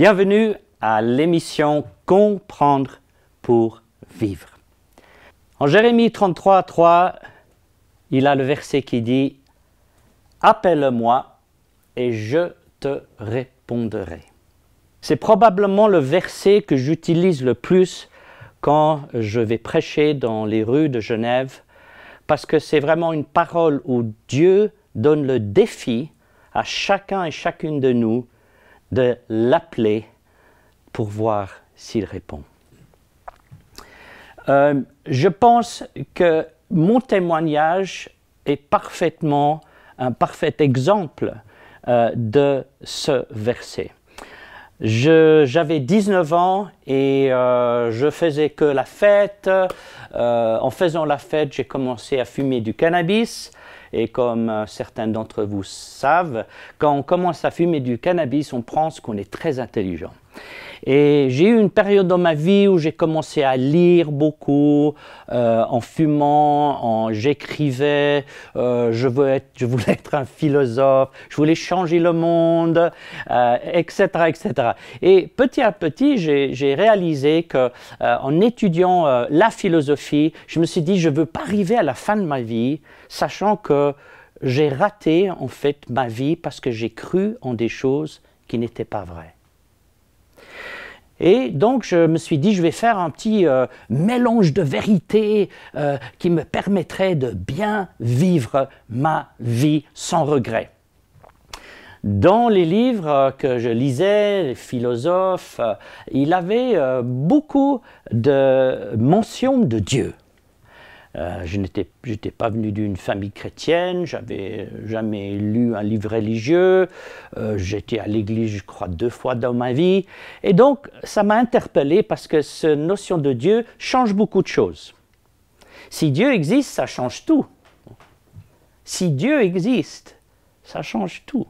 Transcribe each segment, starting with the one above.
Bienvenue à l'émission Comprendre pour vivre. En Jérémie 33, 3, il a le verset qui dit Appelle-moi et je te répondrai. C'est probablement le verset que j'utilise le plus quand je vais prêcher dans les rues de Genève, parce que c'est vraiment une parole où Dieu donne le défi à chacun et chacune de nous de l'appeler pour voir s'il répond. Euh, je pense que mon témoignage est parfaitement un parfait exemple euh, de ce verset. J'avais 19 ans et euh, je faisais que la fête. en faisant la fête, j'ai commencé à fumer du cannabis et comme euh, certains d'entre vous savent, quand on commence à fumer du cannabis, on pense qu'on est très intelligent. Et j'ai eu une période dans ma vie où j'ai commencé à lire beaucoup, euh, en fumant, en j'écrivais, euh, je, je voulais être un philosophe, je voulais changer le monde, etc., euh, etc. Et petit à petit, j'ai réalisé que en étudiant la philosophie, je me suis dit, je veux pas arriver à la fin de ma vie, sachant que j'ai raté en fait ma vie parce que j'ai cru en des choses qui n'étaient pas vraies. Et donc, je me suis dit, je vais faire un petit euh, mélange de vérités euh, qui me permettrait de bien vivre ma vie sans regret. Dans les livres euh, que je lisais, les philosophes, il avait beaucoup de mentions de Dieu. Euh, je n'étais pas venu d'une famille chrétienne, j'avais euh, jamais lu un livre religieux, euh, j'étais à l'église, je crois, deux fois dans ma vie. Et donc, ça m'a interpellé parce que cette notion de Dieu change beaucoup de choses. Si Dieu existe, ça change tout. Si Dieu existe, ça change tout.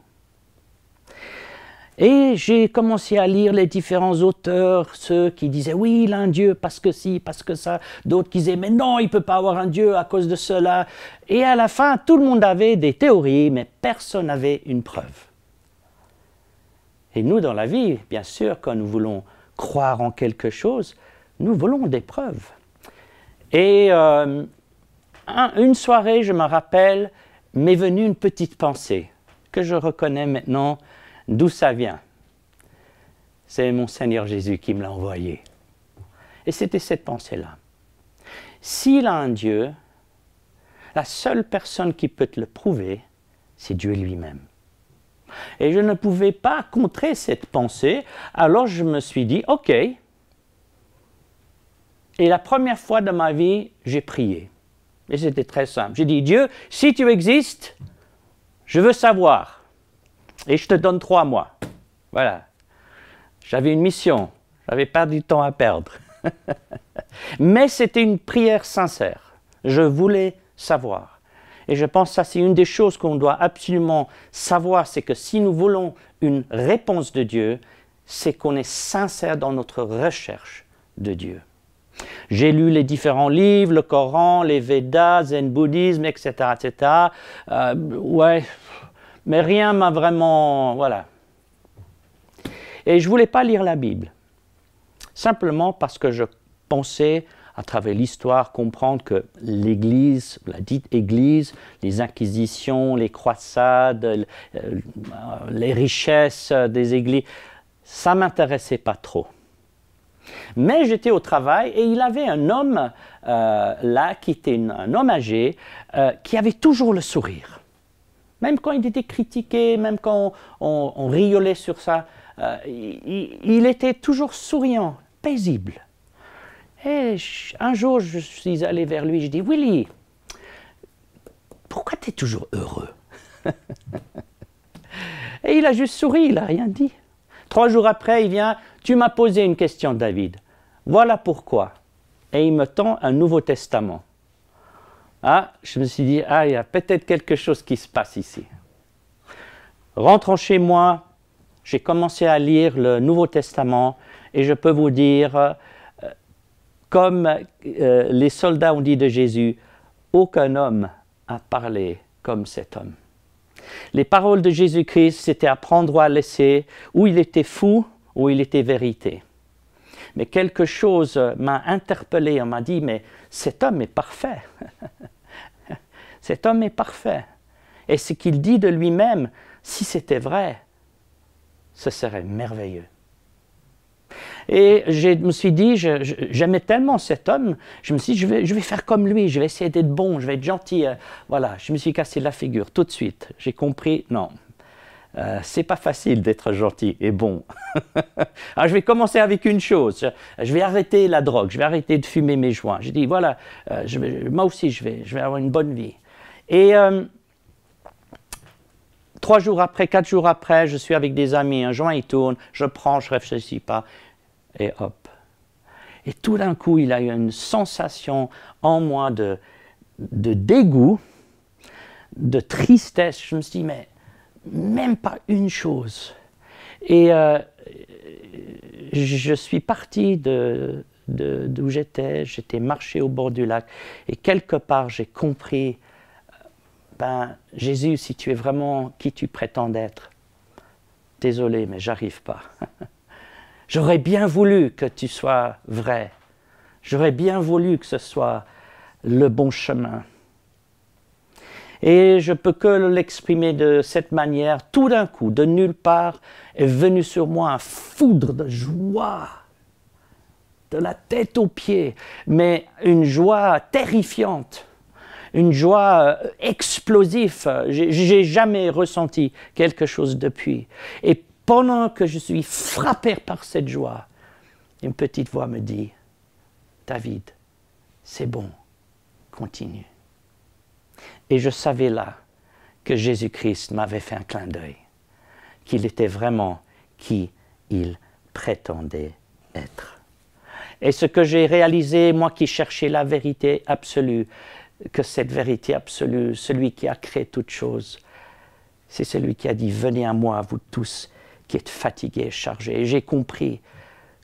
Et j'ai commencé à lire les différents auteurs, ceux qui disaient oui, il a un Dieu parce que si, parce que ça, d'autres qui disaient mais non, il ne peut pas avoir un Dieu à cause de cela. Et à la fin, tout le monde avait des théories, mais personne n'avait une preuve. Et nous, dans la vie, bien sûr, quand nous voulons croire en quelque chose, nous voulons des preuves. Et euh, une soirée, je me rappelle, m'est venue une petite pensée que je reconnais maintenant D'où ça vient C'est mon Seigneur Jésus qui me l'a envoyé. Et c'était cette pensée-là. S'il a un Dieu, la seule personne qui peut te le prouver, c'est Dieu lui-même. Et je ne pouvais pas contrer cette pensée, alors je me suis dit, OK. Et la première fois de ma vie, j'ai prié. Et c'était très simple. J'ai dit, Dieu, si tu existes, je veux savoir. Et je te donne trois mois. Voilà. J'avais une mission. J'avais pas du temps à perdre. Mais c'était une prière sincère. Je voulais savoir. Et je pense que ça, c'est une des choses qu'on doit absolument savoir, c'est que si nous voulons une réponse de Dieu, c'est qu'on est sincère dans notre recherche de Dieu. J'ai lu les différents livres, le Coran, les Védas, Zen bouddhisme, etc., etc. Euh, ouais, mais rien m'a vraiment... Voilà. Et je ne voulais pas lire la Bible, simplement parce que je pensais, à travers l'histoire, comprendre que l'Église, la dite Église, les inquisitions, les croissades, euh, les richesses des Églises, ça m'intéressait pas trop. Mais j'étais au travail et il avait un homme euh, là qui était un homme âgé euh, qui avait toujours le sourire. Même quand il était critiqué, même quand on, on, riolait sur ça, euh, il, était toujours souriant, paisible. Et un jour, je suis allé vers lui, je dis, Willy, pourquoi tu es toujours heureux Et il a juste souri, il n'a rien dit. Trois jours après, il vient, tu m'as posé une question, David. Voilà pourquoi. Et il me tend un Nouveau Testament. Ah, je me suis dit, ah, il y a peut-être quelque chose qui se passe ici. Rentrant chez moi, j'ai commencé à lire le Nouveau Testament et je peux vous dire, euh, comme euh, les soldats ont dit de Jésus, aucun homme a parlé comme cet homme. Les paroles de Jésus-Christ, c'était à prendre ou à laisser, où il était fou, ou il était vérité mais quelque chose m'a interpellé, on m'a dit, mais cet homme est parfait. cet homme est parfait. Et ce qu'il dit de lui-même, si c'était vrai, ce serait merveilleux. Et je me suis dit, j'aimais tellement cet homme, je me suis dit, je vais, je vais faire comme lui, je vais essayer d'être bon, je vais être gentil. Euh, voilà, je me suis cassé la figure tout de suite. J'ai compris, non, euh, c'est pas facile d'être gentil et bon. Alors, ah, je vais commencer avec une chose. Je vais arrêter la drogue. Je vais arrêter de fumer mes joints. Je dit voilà, euh, je moi aussi je vais, je vais avoir une bonne vie. Et euh, trois jours après, quatre jours après, je suis avec des amis. Un joint il tourne, je prends, je réfléchis pas, et hop. Et tout d'un coup, il a eu une sensation en moi de, de dégoût, de tristesse. Je me suis dit mais même pas une chose. Et euh, je suis parti de, d'où j'étais, j'étais marché au bord du lac, et quelque part j'ai compris, ben Jésus, si tu es vraiment qui tu prétends être, désolé, mais j'arrive pas. J'aurais bien voulu que tu sois vrai. J'aurais bien voulu que ce soit le bon chemin. Et je peux que l'exprimer de cette manière. Tout d'un coup, de nulle part, est venu sur moi un foudre de joie, de la tête aux pieds, mais une joie terrifiante, une joie euh, explosive. J'ai jamais ressenti quelque chose depuis. Et pendant que je suis frappé par cette joie, une petite voix me dit, David, c'est bon, continue. Et je savais là que Jésus-Christ m'avait fait un clin d'œil, qu'il était vraiment qui il prétendait être. Et ce que j'ai réalisé, moi qui cherchais la vérité absolue, que cette vérité absolue, celui qui a créé toutes choses, c'est celui qui a dit, venez à moi, vous tous qui êtes fatigués, chargés. Et j'ai compris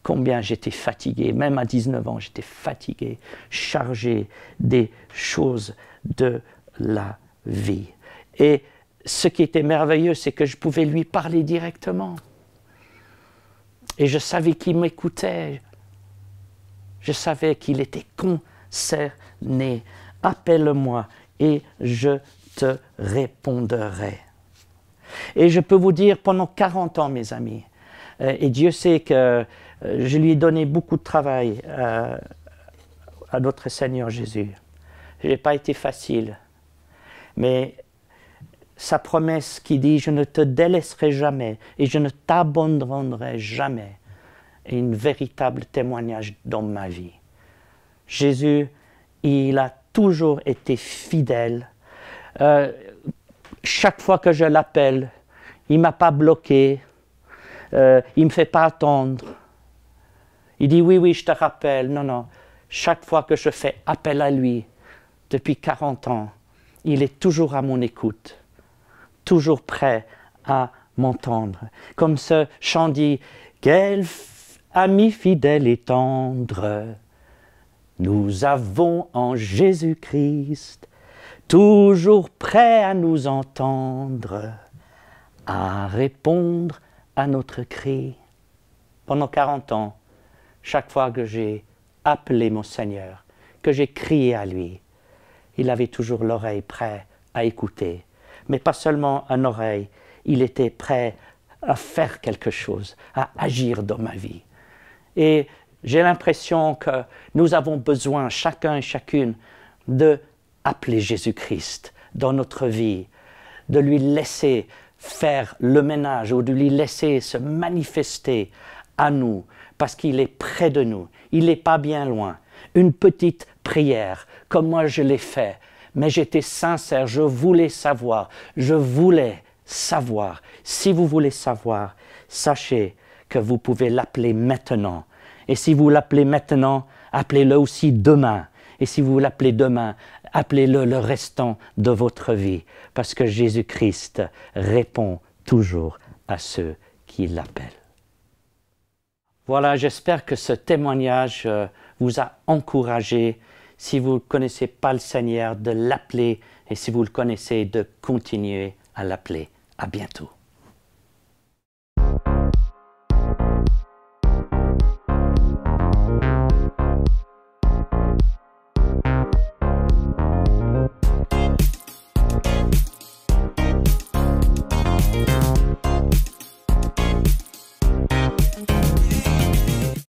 combien j'étais fatigué, même à 19 ans, j'étais fatigué, chargé des choses de la vie. Et ce qui était merveilleux, c'est que je pouvais lui parler directement. Et je savais qu'il m'écoutait. Je savais qu'il était concerné. Appelle-moi et je te répondrai. Et je peux vous dire, pendant 40 ans, mes amis, euh, et Dieu sait que euh, je lui ai donné beaucoup de travail euh, à notre Seigneur Jésus. Je n'ai pas été facile. Mais sa promesse qui dit Je ne te délaisserai jamais et je ne t'abandonnerai jamais est un véritable témoignage dans ma vie. Jésus, il a toujours été fidèle. Euh, chaque fois que je l'appelle, il ne m'a pas bloqué, euh, il ne me fait pas attendre. Il dit Oui, oui, je te rappelle. Non, non. Chaque fois que je fais appel à lui, depuis 40 ans, il est toujours à mon écoute, toujours prêt à m'entendre. Comme ce chant dit, quel ami fidèle et tendre, nous avons en Jésus-Christ, toujours prêt à nous entendre, à répondre à notre cri. Pendant 40 ans, chaque fois que j'ai appelé mon Seigneur, que j'ai crié à lui, il avait toujours l'oreille prête à écouter. Mais pas seulement une oreille, il était prêt à faire quelque chose, à agir dans ma vie. Et j'ai l'impression que nous avons besoin, chacun et chacune, de appeler Jésus-Christ dans notre vie, de lui laisser faire le ménage ou de lui laisser se manifester à nous, parce qu'il est près de nous, il n'est pas bien loin, une petite prière, comme moi je l'ai fait, mais j'étais sincère, je voulais savoir, je voulais savoir. Si vous voulez savoir, sachez que vous pouvez l'appeler maintenant. Et si vous l'appelez maintenant, appelez-le aussi demain. Et si vous l'appelez demain, appelez-le le restant de votre vie, parce que Jésus-Christ répond toujours à ceux qui l'appellent. Voilà, j'espère que ce témoignage euh, vous a encouragé, si vous ne connaissez pas le Seigneur, de l'appeler, et si vous le connaissez, de continuer à l'appeler. À bientôt.